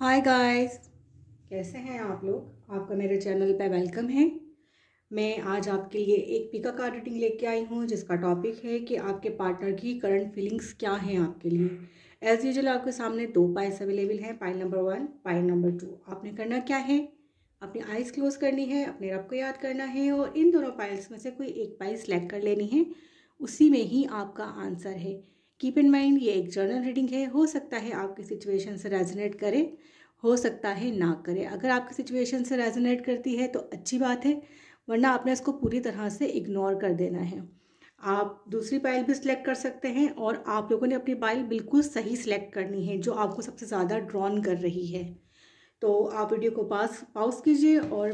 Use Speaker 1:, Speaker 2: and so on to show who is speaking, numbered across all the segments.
Speaker 1: hi guys कैसे हैं आप लोग आपका मेरे चैनल पर वेलकम है मैं आज आपके लिए एक पिका का एडिटिंग लेके आई हूँ जिसका टॉपिक है कि आपके पार्टनर की करंट फीलिंग्स क्या हैं आपके लिए एज़ यूजल आपके सामने दो पाइल्स अवेलेबल हैं pile number one pile number two आपने करना क्या है अपनी आइज़ क्लोज करनी है अपने रब को याद करना है और इन दोनों पाइल्स में से कोई एक पाइल सेलेक्ट कर लेनी है उसी में ही आपका आंसर है कीप इन माइंड ये एक जर्नल रीडिंग है हो सकता है आपकी सिचुएशन से रेजोनेट करे हो सकता है ना करे अगर आपकी सिचुएशन से रेजोनेट करती है तो अच्छी बात है वरना आपने इसको पूरी तरह से इग्नोर कर देना है आप दूसरी पाइल भी सिलेक्ट कर सकते हैं और आप लोगों ने अपनी पाइल बिल्कुल सही सिलेक्ट करनी है जो आपको सबसे ज़्यादा ड्रॉन कर रही है तो आप वीडियो को पास पाउस कीजिए और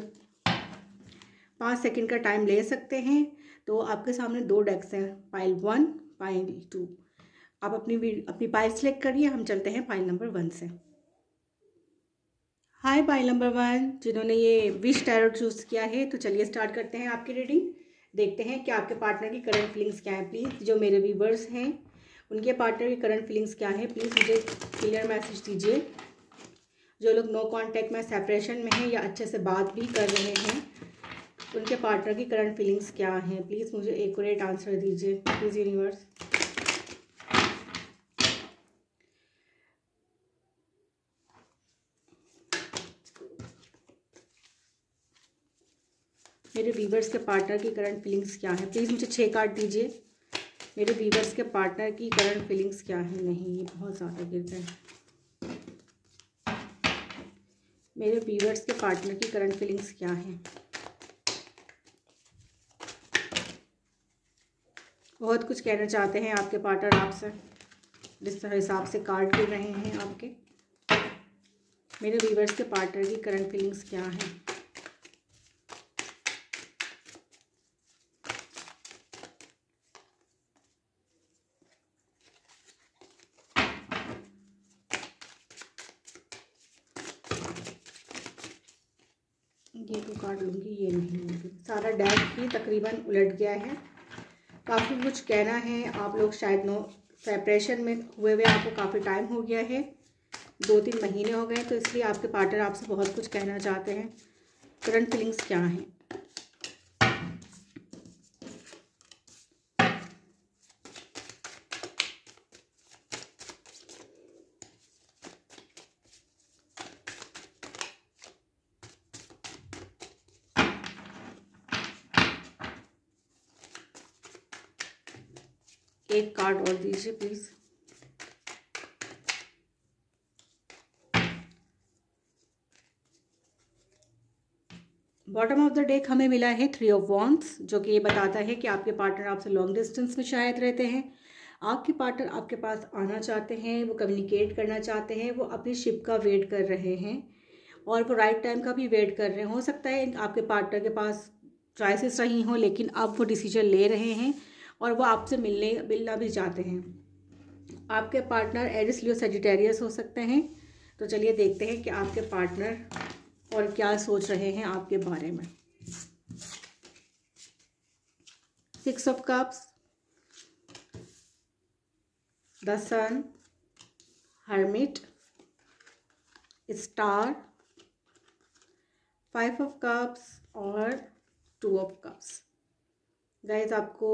Speaker 1: पाँच सेकंड का टाइम ले सकते हैं तो आपके सामने दो डेस्क हैं पाइल वन पाइल टू आप अपनी अपनी पाइल सेलेक्ट करिए हम चलते हैं पाइल नंबर वन से हाय पाइल नंबर वन जिन्होंने ये विश टैरो चूज़ किया है तो चलिए स्टार्ट करते हैं आपकी रीडिंग देखते हैं कि आपके पार्टनर की करंट फीलिंग्स क्या है प्लीज़ जो मेरे व्यूवर्स हैं उनके पार्टनर की करंट फीलिंग्स क्या है प्लीज़ मुझे क्लियर मैसेज दीजिए जो लोग नो कांटेक्ट में सेपरेशन में हैं या अच्छे से बात भी कर रहे हैं उनके पार्टनर की करंट फीलिंग्स क्या हैं प्लीज़ मुझे एकट आंसर दीजिए प्लीज़ यूनिवर्स मेरे वीवर्स के पार्टनर की करंट फीलिंग्स क्या है प्लीज़ मुझे छः कार्ड दीजिए मेरे वीवर्स के पार्टनर की करंट फीलिंग्स क्या है नहीं ये बहुत ज़्यादा गिर है मेरे वीवर्स के पार्टनर की करंट फीलिंग्स क्या है बहुत कुछ कहना चाहते हैं आपके पार्टनर आपसे जिस तरह हिसाब से कार्ड गिर रहे हैं आपके मेरे वीवर्स के पार्टनर की करंट फीलिंग्स क्या है दूंगी ये नहीं होगी सारा डैग ही तकरीबन उलट गया है काफ़ी कुछ कहना है आप लोग शायद नो सेपरेशन में हुए हुए आपको काफ़ी टाइम हो गया है दो तीन महीने हो गए तो इसलिए आपके पार्टनर आपसे बहुत कुछ कहना चाहते हैं करंट फीलिंग्स क्या हैं एक कार्ड और दीजिए please bottom of the deck हमें मिला है थ्री ऑफ वॉन्स जो कि ये बताता है कि आपके पार्टनर आपसे लॉन्ग डिस्टेंस में शायद रहते हैं आपके पार्टनर आपके पास आना चाहते हैं वो कम्युनिकेट करना चाहते हैं वो अपनी शिप का वेट कर रहे हैं और वो राइट टाइम का भी वेट कर रहे हैं हो सकता है आपके पार्टनर के पास चॉइसेस रही हों लेकिन अब वो डिसीजन ले रहे हैं और वो आपसे मिलने मिलना भी चाहते हैं आपके पार्टनर एरिस लियो सेजिटेरियस हो सकते हैं तो चलिए देखते हैं कि आपके पार्टनर और क्या सोच रहे हैं आपके बारे में six of cups the sun hermit star five of cups और टू ऑफ कप्स गाइज आपको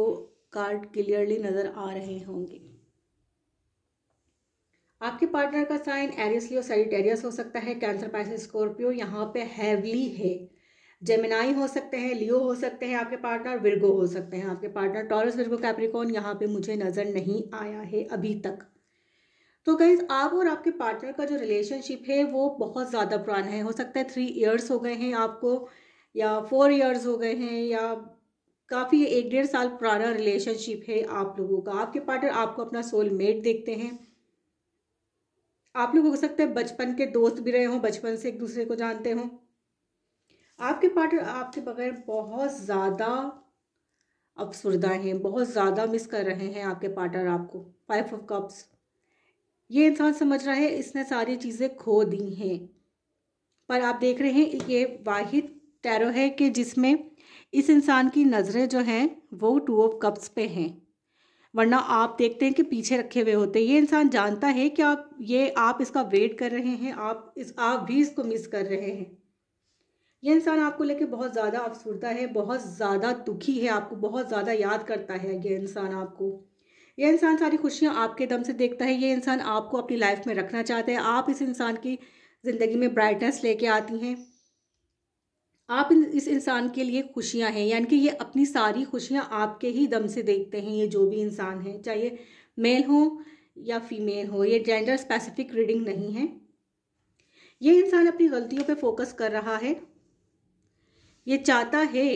Speaker 1: कार्ड क्लियरली नजर आ रहे होंगे आपके पार्टनर का साइन एरियस लियो सैजिटेरियस हो सकता है कैंसर पैसे स्कॉर्पियो यहाँ पे हैवली है जेमिनाई हो सकते हैं लियो हो सकते हैं आपके पार्टनर विर्गो हो सकते हैं आपके पार्टनर टॉरस विर्गो कैप्रिकॉन यहाँ पे मुझे नज़र नहीं आया है अभी तक तो गैस आप और आपके पार्टनर का जो रिलेशनशिप है वो बहुत ज़्यादा पुराना है हो सकता है थ्री ईयर्स हो गए हैं आपको या फोर ईयर्स हो गए हैं या काफ़ी एक डेढ़ साल पुराना रिलेशनशिप है आप लोगों का आपके पार्टनर आपको अपना सोल मेट देखते हैं आप लोग हो सकता है बचपन के दोस्त भी रहे हों बचपन से एक दूसरे को जानते हों आपके पार्टनर आपके बगैर बहुत ज़्यादा अफसरदा हैं बहुत ज़्यादा मिस कर रहे हैं आपके पार्टनर आपको फाइव ऑफ कप्स ये इंसान समझ रहा है इसने सारी चीज़ें खो दी हैं पर आप देख रहे हैं ये वाहिद टैरो है कि जिसमें इस इंसान की नज़रें जो हैं वो टू ऑफ कप्स पे हैं वरना आप देखते हैं कि पीछे रखे हुए होते हैं ये इंसान जानता है कि आप ये आप इसका वेट कर रहे हैं आप इस आप भी इसको मिस कर रहे हैं ये इंसान आपको लेके बहुत ज़्यादा अफसूरता है बहुत ज़्यादा दुखी है आपको बहुत ज़्यादा याद करता है ये इंसान आपको ये इंसान सारी खुशियाँ आपके दम से देखता है ये इंसान आपको अपनी लाइफ में रखना चाहता है आप इस इंसान की ज़िंदगी में ब्राइटनेस लेके आती हैं आप इन, इस इंसान के लिए खुशियां हैं यानी कि ये अपनी सारी खुशियां आपके ही दम से देखते हैं ये जो भी इंसान है चाहे मेल हो या फीमेल हो ये जेंडर स्पेसिफिक रीडिंग नहीं है ये इंसान अपनी गलतियों पे फोकस कर रहा है ये चाहता है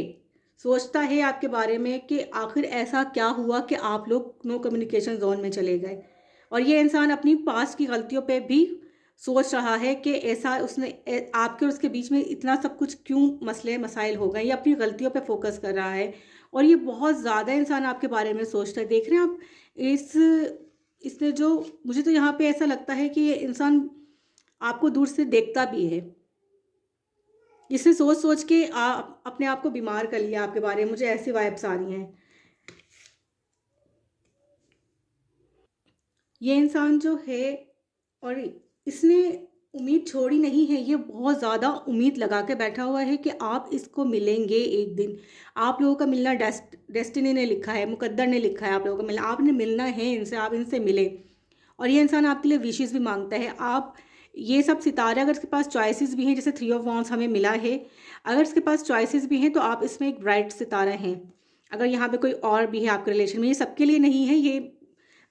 Speaker 1: सोचता है आपके बारे में कि आखिर ऐसा क्या हुआ कि आप लोग नो कम्युनिकेशन जोन में चले गए और ये इंसान अपनी पास की गलतियों पे भी सोच रहा है कि ऐसा उसने आपके और उसके बीच में इतना सब कुछ क्यों मसले मसाइल हो गए ये अपनी गलतियों पे फोकस कर रहा है और ये बहुत ज़्यादा इंसान आपके बारे में सोचता है देख रहे हैं आप इस इसने जो मुझे तो यहाँ पे ऐसा लगता है कि ये इंसान आपको दूर से देखता भी है इसने सोच सोच के आप अपने आप को बीमार कर लिया आपके बारे में मुझे ऐसी वाइब्स आ रही हैं ये इंसान जो है और इसने उम्मीद छोड़ी नहीं है ये बहुत ज़्यादा उम्मीद लगा के बैठा हुआ है कि आप इसको मिलेंगे एक दिन आप लोगों का मिलना डेस्ट डेस्टिनी ने लिखा है मुकद्दर ने लिखा है आप लोगों का मिलना आपने मिलना है इनसे आप इनसे मिले और ये इंसान आपके लिए विशेज़ भी मांगता है आप ये सब सितारे अगर इसके पास चॉइसेस भी हैं जैसे थ्री ऑफ वॉन्स हमें मिला है अगर इसके पास चॉइसेस भी हैं तो आप इसमें एक ब्राइट सितारा हैं अगर यहाँ पे कोई और भी है आपके रिलेशन में ये सबके लिए नहीं है ये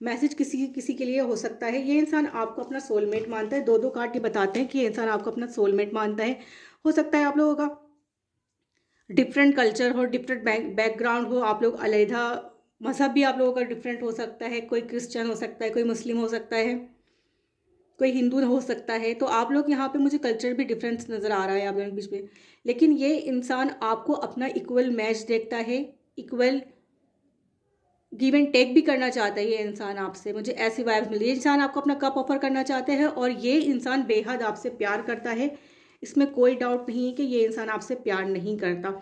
Speaker 1: मैसेज किसी किसी के लिए हो सकता है ये इंसान आपको अपना सोलमेट मानता है दो दो कार्ड ये बताते हैं कि ये इंसान आपको अपना सोलमेट मानता है हो सकता है आप लोगों का डिफरेंट कल्चर हो डिफरेंट बैकग्राउंड हो आप लोग अलहदा मज़हब भी आप लोगों का डिफरेंट हो सकता है कोई क्रिश्चियन हो सकता है कोई मुस्लिम हो सकता है कोई हिंदू हो सकता है तो आप लोग यहाँ पे मुझे कल्चर भी डिफरेंस नज़र आ रहा है आप लोगों के बीच में लेकिन ये इंसान आपको अपना इक्वल मैच देखता है इक्वल गिव एंड टेक भी करना चाहता है ये इंसान आपसे मुझे ऐसी वाइब्स मिली ये इंसान आपको अपना कप ऑफर करना चाहता है और ये इंसान बेहद आपसे प्यार करता है इसमें कोई डाउट नहीं है कि ये इंसान आपसे प्यार नहीं करता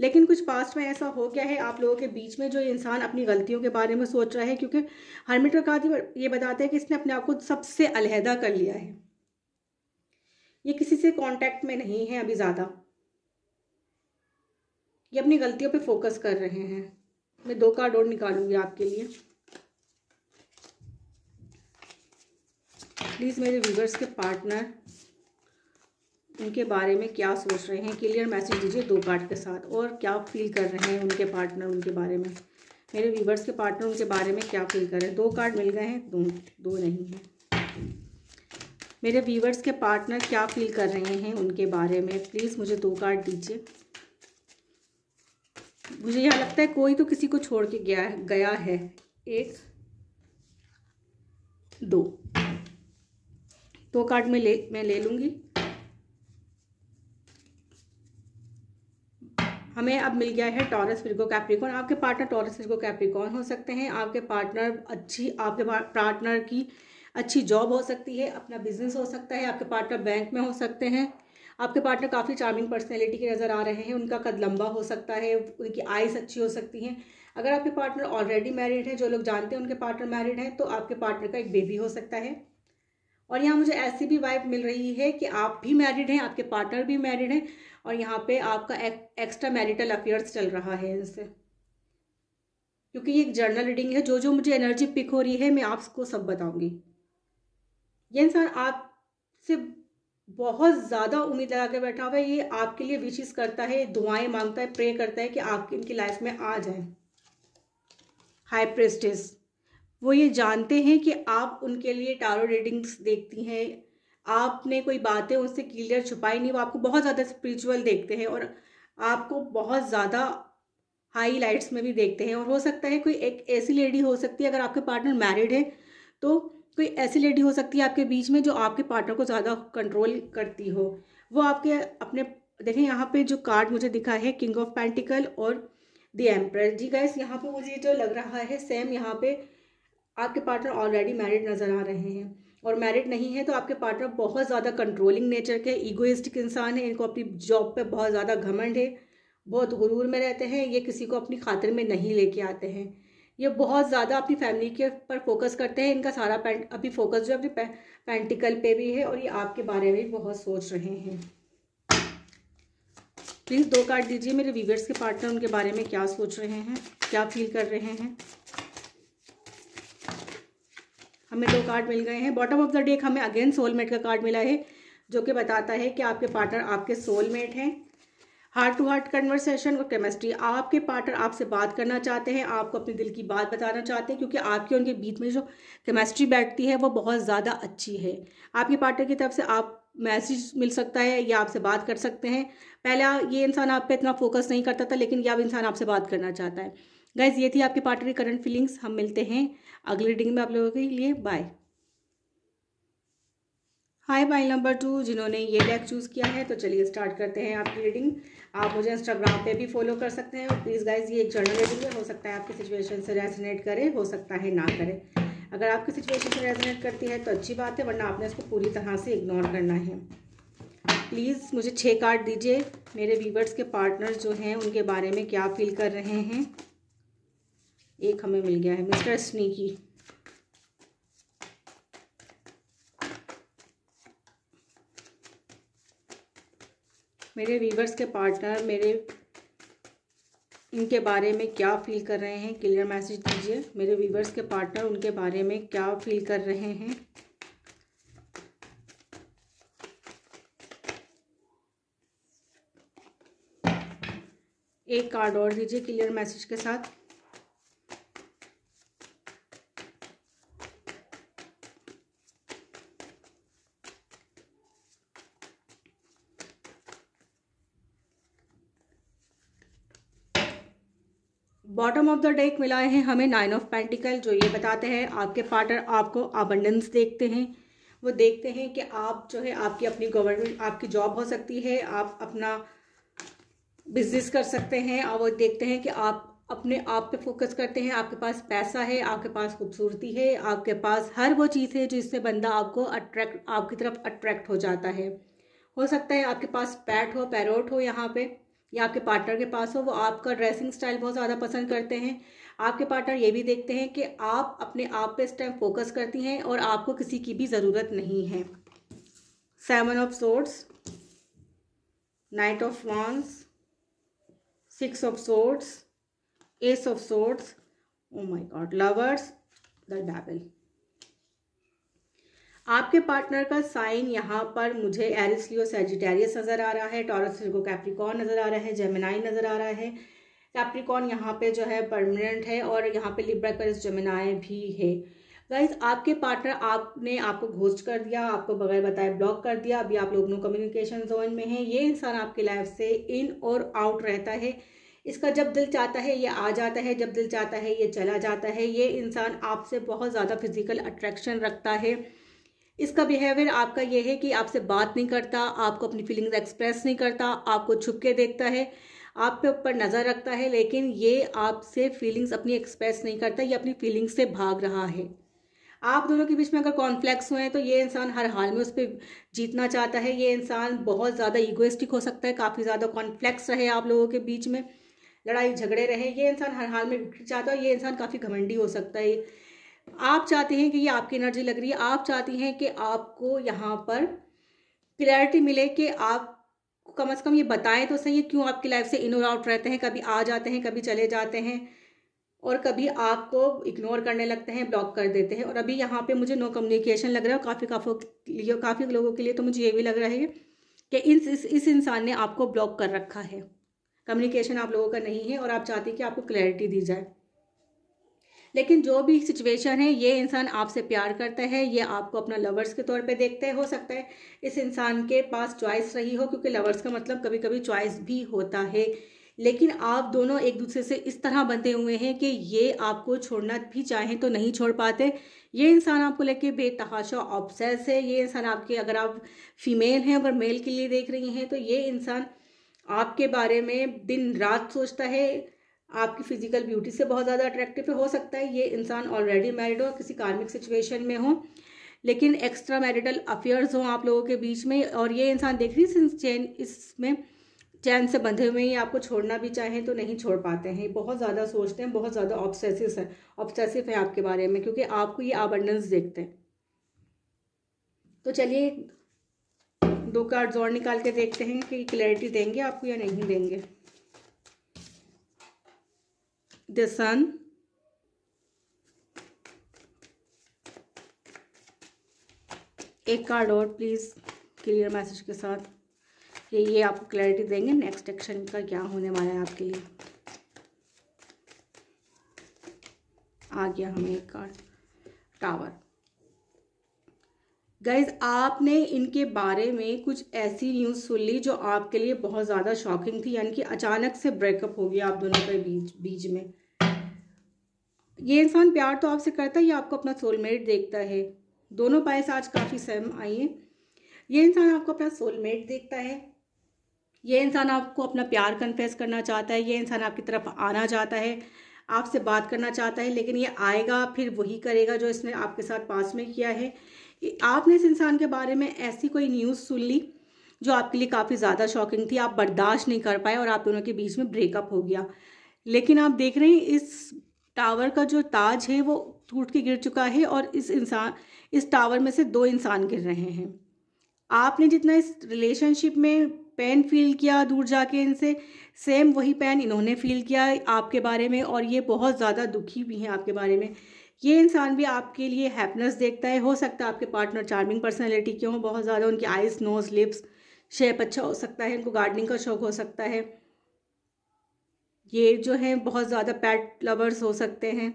Speaker 1: लेकिन कुछ पास्ट में ऐसा हो गया है आप लोगों के बीच में जो इंसान अपनी गलतियों के बारे में सोच रहा है क्योंकि हरमिट रकात ये बताते हैं कि इसने अपने आप को सबसे अलहदा कर लिया है ये किसी से कांटेक्ट में नहीं है अभी ज़्यादा ये अपनी गलतियों पे फोकस कर रहे हैं मैं दो कार्ड और निकालूंगी आपके लिए प्लीज़ मेरे व्यूवर्स के पार्टनर उनके बारे में क्या सोच रहे हैं क्लियर मैसेज दीजिए दो कार्ड के साथ और क्या फील कर रहे हैं उनके पार्टनर उनके बारे में मेरे व्यूवर्स के पार्टनर उनके बारे में क्या फील कर रहे हैं दो कार्ड मिल गए हैं दो दो नहीं है मेरे व्यूवर्स के पार्टनर क्या फील कर रहे हैं उनके बारे में प्लीज़ मुझे दो कार्ड दीजिए मुझे यहाँ लगता है कोई तो किसी को छोड़ के गया गया है एक दो तो कार्ड में ले मैं ले लूँगी हमें अब मिल गया है टॉरस फिरको कैप्रिकॉन आपके पार्टनर टॉरस फिर कैप्रिकॉन हो सकते हैं आपके पार्टनर अच्छी आपके पार्टनर की अच्छी जॉब हो सकती है अपना बिजनेस हो सकता है आपके पार्टनर बैंक में हो सकते हैं आपके पार्टनर काफ़ी चार्मिंग पर्सनैलिटी के नज़र आ रहे हैं उनका कद लंबा हो सकता है उनकी आइज अच्छी हो सकती हैं अगर आपके पार्टनर ऑलरेडी मैरिड हैं जो लोग जानते हैं उनके पार्टनर मैरिड हैं तो आपके पार्टनर का एक बेबी हो सकता है और यहाँ मुझे ऐसी भी वाइब मिल रही है कि आप भी मैरिड हैं आपके पार्टनर भी मैरिड हैं और यहाँ पे आपका एक, एक्स्ट्रा मैरिटल अफेयर्स चल रहा है इनसे क्योंकि ये एक जर्नल रीडिंग है जो जो मुझे एनर्जी पिक हो रही है मैं आपको सब बताऊंगी ये इंसान आपसे बहुत ज़्यादा उम्मीद लगा के बैठा हुआ है ये आपके लिए विशेष करता है दुआएं मांगता है प्रे करता है कि आप इनकी लाइफ में आ जाए हाई प्रेस्टिस वो ये जानते हैं कि आप उनके लिए टारो रीडिंग्स देखती हैं आपने कोई बातें उनसे क्लियर छुपाई नहीं वो आपको बहुत ज़्यादा स्पिरिचुअल देखते हैं और आपको बहुत ज़्यादा हाई लाइट्स में भी देखते हैं और हो सकता है कोई एक ऐसी लेडी हो सकती है अगर आपके पार्टनर मैरिड है तो कोई ऐसी लेडी हो सकती है आपके बीच में जो आपके पार्टनर को ज़्यादा कंट्रोल करती हो वो आपके अपने देखें यहाँ पे जो कार्ड मुझे दिखा है किंग ऑफ पेंटिकल और द एम्प्रेस जी गैस यहाँ पे मुझे जो लग रहा है सेम यहाँ पे आपके पार्टनर ऑलरेडी मैरिड नज़र आ रहे हैं और मैरिड नहीं है तो आपके पार्टनर बहुत ज़्यादा कंट्रोलिंग नेचर के ईगोइस्टिक इंसान है इनको अपनी जॉब पर बहुत ज़्यादा घमंड है बहुत गुरूर में रहते हैं ये किसी को अपनी खातिर में नहीं लेके आते हैं ये बहुत ज़्यादा अपनी फैमिली के पर फोकस करते हैं इनका सारा पेंट अभी फोकस जो है अपने पे, पेंटिकल पे भी है और ये आपके बारे में बहुत सोच रहे हैं प्लीज़ दो कार्ड दीजिए मेरे वीवर्स के पार्टनर उनके बारे में क्या सोच रहे हैं क्या फील कर रहे हैं हमें दो कार्ड मिल गए हैं बॉटम ऑफ द डेक हमें अगेन सोलमेट का कार्ड मिला है जो कि बताता है कि आपके पार्टनर आपके सोलमेट हैं हार्ट टू हार्ट कन्वर्सेशन और केमिस्ट्री आपके पार्टनर आपसे बात करना चाहते हैं आपको अपने दिल की बात बताना चाहते हैं क्योंकि आपके उनके बीच में जो केमिस्ट्री बैठती है वो बहुत ज़्यादा अच्छी है आपके पार्टनर की तरफ से आप मैसेज मिल सकता है या आपसे बात कर सकते हैं पहला ये इंसान आप पे इतना फोकस नहीं करता था लेकिन यह अब इंसान आपसे बात करना चाहता है गैस ये थी आपके पार्टनर की करंट फीलिंग्स हम मिलते हैं अगली रीडिंग में आप लोगों के लिए बाय हाय माइल नंबर टू जिन्होंने ये डेक चूज़ किया है तो चलिए स्टार्ट करते हैं आपकी रीडिंग आप मुझे इंस्टाग्राम पे भी फॉलो कर सकते हैं और प्लीज़ गाइज ये एक जर्नल रीडिंग है हो सकता है आपकी सिचुएशन से रेजोनेट करे हो सकता है ना करे अगर आपकी सिचुएशन से रेजोनेट करती है तो अच्छी बात है वरना आपने इसको पूरी तरह से इग्नोर करना है प्लीज़ मुझे छः कार्ड दीजिए मेरे व्यूवर्स के पार्टनर्स जो हैं उनके बारे में क्या फील कर रहे हैं एक हमें मिल गया है मिस्टर स्नीकी मेरे वीवर्स के पार्टनर मेरे इनके बारे में क्या फील कर रहे हैं क्लियर मैसेज दीजिए मेरे वीवर्स के पार्टनर उनके बारे में क्या फील कर रहे हैं एक कार्ड और दीजिए क्लियर मैसेज के साथ बॉटम ऑफ द डेक मिला है हमें नाइन ऑफ पेंटिकल जो ये बताते हैं आपके पार्टनर आपको अबंडेंस देखते हैं वो देखते हैं कि आप जो है आपकी अपनी गवर्नमेंट आपकी जॉब हो सकती है आप अपना बिजनेस कर सकते हैं और वो देखते हैं कि आप अपने आप पे फोकस करते हैं आपके पास पैसा है आपके पास खूबसूरती है आपके पास हर वो चीज़ है जिससे बंदा आपको अट्रैक्ट आपकी तरफ अट्रैक्ट हो जाता है हो सकता है आपके पास पैट हो पैरोट हो यहाँ पे या आपके पार्टनर के पास हो वो आपका ड्रेसिंग स्टाइल बहुत ज़्यादा पसंद करते हैं आपके पार्टनर ये भी देखते हैं कि आप अपने आप पे इस टाइम फोकस करती हैं और आपको किसी की भी ज़रूरत नहीं है seven of swords knight of wands six of swords ace of swords oh my god lovers the devil आपके पार्टनर का साइन यहाँ पर मुझे एरिस लियो सेजिटेरियस नज़र आ रहा है टॉरस को कैप्रिकॉन नज़र आ रहा है जेमिनाई नज़र आ रहा है कैप्रिकॉन यहाँ पे जो है परमानेंट है और यहाँ पे लिब्रा पेरिस जेमिनाई भी है गाइज आपके पार्टनर आपने आपको घोस्ट कर दिया आपको बगैर बताए ब्लॉक कर दिया अभी आप लोग नो कम्युनिकेशन जोन में हैं ये इंसान आपकी लाइफ से इन और आउट रहता है इसका जब दिल चाहता है ये आ जाता है जब दिल चाहता है ये चला जाता है ये इंसान आपसे बहुत ज़्यादा फिजिकल अट्रैक्शन रखता है इसका बिहेवियर आपका यह है कि आपसे बात नहीं करता आपको अपनी फीलिंग्स एक्सप्रेस नहीं करता आपको छुप के देखता है आप पे ऊपर नज़र रखता है लेकिन ये आपसे फीलिंग्स अपनी एक्सप्रेस नहीं करता ये अपनी फीलिंग्स से भाग रहा है आप दोनों के बीच में अगर कॉन्फ्लैक्स हुए हैं तो ये इंसान हर हाल में उस पर जीतना चाहता है ये इंसान बहुत ज़्यादा ईगोइस्टिक हो सकता है काफ़ी ज़्यादा कॉन्फ्लैक्स रहे आप लोगों के बीच में लड़ाई झगड़े रहे ये इंसान हर हाल में विकट चाहता है ये इंसान काफ़ी घमंडी हो सकता है आप चाहते हैं कि ये आपकी एनर्जी लग रही है आप चाहती हैं कि आपको यहाँ पर क्लैरिटी मिले कि आप कम से कम ये बताएं तो सही है क्यों आपकी लाइफ से इन और आउट रहते हैं कभी आ जाते हैं कभी चले जाते हैं और कभी आपको इग्नोर करने लगते हैं ब्लॉक कर देते हैं और अभी यहाँ पे मुझे नो कम्युनिकेशन लग रहा है काफ़ी काफों के लिए काफ़ी लोगों के लिए तो मुझे ये भी लग रहा है कि इस इस इंसान ने आपको ब्लॉक कर रखा है कम्युनिकेशन आप लोगों का नहीं है और आप चाहते हैं कि आपको क्लैरिटी दी जाए लेकिन जो भी सिचुएशन है ये इंसान आपसे प्यार करता है ये आपको अपना लवर्स के तौर पे देखते हैं हो सकता है इस इंसान के पास चॉइस रही हो क्योंकि लवर्स का मतलब कभी कभी चॉइस भी होता है लेकिन आप दोनों एक दूसरे से इस तरह बंधे हुए हैं कि ये आपको छोड़ना भी चाहें तो नहीं छोड़ पाते ये इंसान आपको लेके बेतहाशा ऑब्सेस है ये इंसान आपके अगर आप फीमेल हैं अगर मेल के लिए देख रही हैं तो ये इंसान आपके बारे में दिन रात सोचता है आपकी फिजिकल ब्यूटी से बहुत ज़्यादा अट्रैक्टिव हो सकता है ये इंसान ऑलरेडी मैरिड हो किसी कार्मिक सिचुएशन में हो लेकिन एक्स्ट्रा मैरिटल अफेयर्स हों आप लोगों के बीच में और ये इंसान देख रही है चैन इसमें चैन से बंधे हुए ही आपको छोड़ना भी चाहें तो नहीं छोड़ पाते हैं बहुत ज़्यादा सोचते हैं बहुत ज़्यादा ऑब्सेसिव है ऑब्सेसिव है आपके बारे में क्योंकि आपको ये अबंडेंस देखते हैं तो चलिए दो कार्ड जोर निकाल के देखते हैं कि क्लैरिटी देंगे आपको या नहीं देंगे the sun एक कार्ड और प्लीज़ क्लियर मैसेज के साथ ये ये आपको क्लैरिटी देंगे नेक्स्ट एक्शन का क्या होने वाला है आपके लिए आ गया हमें एक कार्ड टावर गाइज आपने इनके बारे में कुछ ऐसी न्यूज़ सुन ली जो आपके लिए बहुत ज़्यादा शॉकिंग थी यानी कि अचानक से ब्रेकअप हो गया आप दोनों के बीच बीच में ये इंसान प्यार तो आपसे करता है या आपको अपना सोलमेट देखता है दोनों पाए आज काफ़ी सहम आई हैं ये इंसान आपको अपना सोलमेट देखता है ये इंसान आपको अपना प्यार कन्फेस करना चाहता है ये इंसान आपकी तरफ आना चाहता है आपसे बात करना चाहता है लेकिन ये आएगा फिर वही करेगा जो इसने आपके साथ पास में किया है आपने इस इंसान के बारे में ऐसी कोई न्यूज़ सुन ली जो आपके लिए काफ़ी ज़्यादा शॉकिंग थी आप बर्दाश्त नहीं कर पाए और आप दोनों के बीच में ब्रेकअप हो गया लेकिन आप देख रहे हैं इस टावर का जो ताज है वो टूट के गिर चुका है और इस इंसान इस टावर में से दो इंसान गिर रहे हैं आपने जितना इस रिलेशनशिप में पेन फील किया दूर जाके इनसे सेम वही पेन इन्होंने फील किया आपके बारे में और ये बहुत ज़्यादा दुखी भी हैं आपके बारे में ये इंसान भी आपके लिए हैप्पीनेस देखता है हो सकता है आपके पार्टनर चार्मिंग पर्सनैलिटी के हों बहुत ज़्यादा उनकी आइज़ नोज़ लिप्स शेप अच्छा हो सकता है उनको गार्डनिंग का शौक हो सकता है ये जो है बहुत ज़्यादा पैट लवर्स हो सकते हैं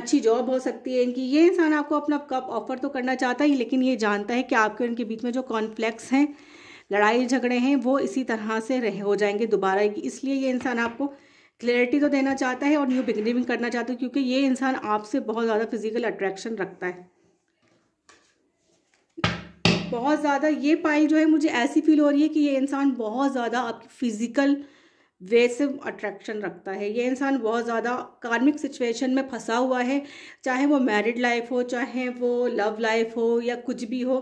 Speaker 1: अच्छी जॉब हो सकती है इनकी ये इंसान आपको अपना कप ऑफर तो करना चाहता है लेकिन ये जानता है कि आपके उनके बीच में जो कॉन्फ्लेक्स हैं लड़ाई झगड़े हैं वो इसी तरह से रह हो जाएंगे दोबारा इसलिए ये इंसान आपको क्लैरिटी तो देना चाहता है और न्यू बिगनिंग करना चाहता है क्योंकि ये इंसान आपसे बहुत ज़्यादा फिजिकल अट्रैक्शन रखता है बहुत ज़्यादा ये पाइल जो है मुझे ऐसी फील हो रही है कि ये इंसान बहुत ज़्यादा आपकी फ़िज़िकल वे से अट्रैक्शन रखता है ये इंसान बहुत ज़्यादा कार्मिक सिचुएशन में फंसा हुआ है चाहे वो मैरिड लाइफ हो चाहे वो लव लाइफ हो या कुछ भी हो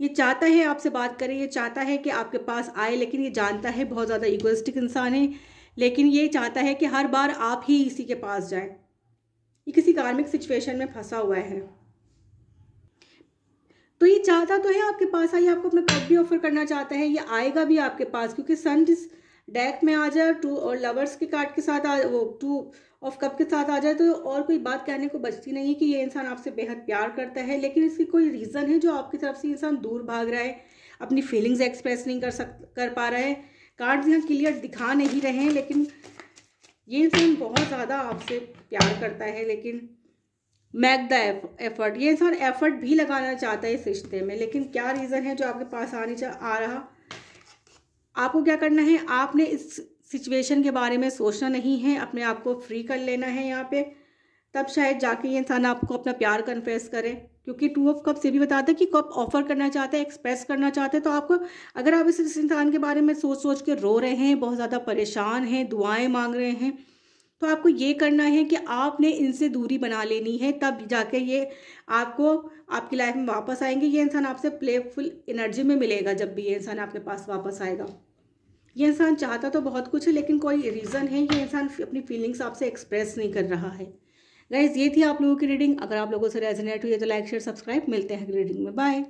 Speaker 1: ये चाहता है आपसे बात करें ये चाहता है कि आपके पास आए लेकिन ये जानता है बहुत ज़्यादा इगोस्टिक इंसान है लेकिन ये चाहता है कि हर बार आप ही इसी के पास जाए ये किसी कार्मिक सिचुएशन में फंसा हुआ है तो ये चाहता तो है आपके पास आइए आपको अपना कप भी ऑफर करना चाहता है ये आएगा भी आपके पास क्योंकि सन जिस डेक में आ जाए टू और लवर्स के कार्ड के साथ आ वो टू ऑफ कप के साथ आ जाए तो और कोई बात कहने को बचती नहीं है कि ये इंसान आपसे बेहद प्यार करता है लेकिन इसकी कोई रीज़न है जो आपकी तरफ से इंसान दूर भाग रहा है अपनी फीलिंग्स एक्सप्रेस नहीं कर सक कर पा रहा है कार्ड्स यहाँ क्लियर दिखा नहीं रहे हैं लेकिन ये इंसान बहुत ज़्यादा आपसे प्यार करता है लेकिन मैक द एफर्ट ये इंसान एफर्ट भी लगाना चाहता है इस रिश्ते में लेकिन क्या रीज़न है जो आपके पास आने आ रहा आपको क्या करना है आपने इस सिचुएशन के बारे में सोचना नहीं है अपने आप को फ्री कर लेना है यहाँ पे तब शायद जाके ये इंसान आपको अपना प्यार कन्फेस करे क्योंकि टू ऑफ कप से भी बताता है कि कप ऑफर करना चाहते हैं एक्सप्रेस करना चाहते हैं तो आपको अगर आप इस इंसान के बारे में सोच सोच के रो रहे हैं बहुत ज़्यादा परेशान हैं दुआएं मांग रहे हैं तो आपको ये करना है कि आपने इनसे दूरी बना लेनी है तब जाके ये आपको आपकी लाइफ में वापस आएंगे ये इंसान आपसे प्लेफुल एनर्जी में मिलेगा जब भी ये इंसान आपके पास वापस आएगा ये इंसान चाहता तो बहुत कुछ है लेकिन कोई रीज़न है ये इंसान अपनी फीलिंग्स आपसे एक्सप्रेस नहीं कर रहा है गाइज ये थी आप लोगों की रीडिंग अगर आप लोगों से रेजनेट हुई है तो लाइक शेयर सब्सक्राइब मिलते हैं रीडिंग में बाय